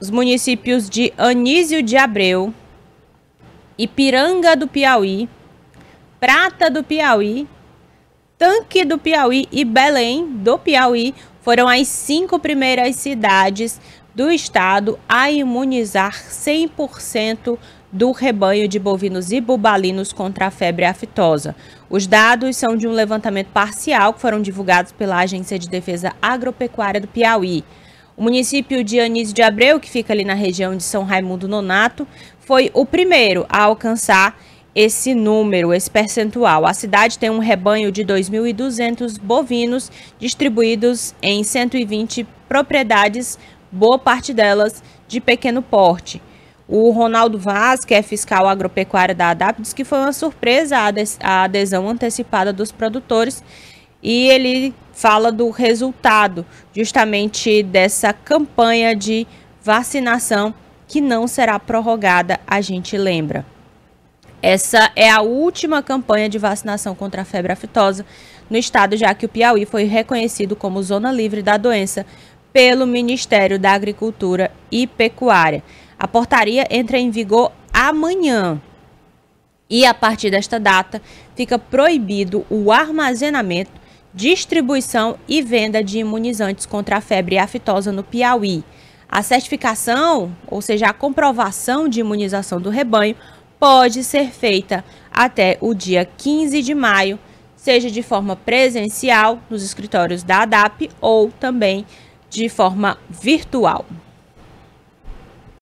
os municípios de Anísio de Abreu, Ipiranga do Piauí, Prata do Piauí, Tanque do Piauí e Belém do Piauí foram as cinco primeiras cidades do estado a imunizar 100% do rebanho de bovinos e bubalinos contra a febre aftosa. Os dados são de um levantamento parcial que foram divulgados pela Agência de Defesa Agropecuária do Piauí. O município de Anísio de Abreu, que fica ali na região de São Raimundo Nonato, foi o primeiro a alcançar esse número, esse percentual. A cidade tem um rebanho de 2.200 bovinos distribuídos em 120 propriedades, boa parte delas de pequeno porte. O Ronaldo Vaz, que é fiscal agropecuário da ADAP, diz que foi uma surpresa a adesão antecipada dos produtores e ele fala do resultado justamente dessa campanha de vacinação que não será prorrogada, a gente lembra. Essa é a última campanha de vacinação contra a febre aftosa no estado, já que o Piauí foi reconhecido como zona livre da doença pelo Ministério da Agricultura e Pecuária. A portaria entra em vigor amanhã. E a partir desta data, fica proibido o armazenamento distribuição e venda de imunizantes contra a febre aftosa no Piauí. A certificação, ou seja, a comprovação de imunização do rebanho, pode ser feita até o dia 15 de maio, seja de forma presencial nos escritórios da ADAP ou também de forma virtual.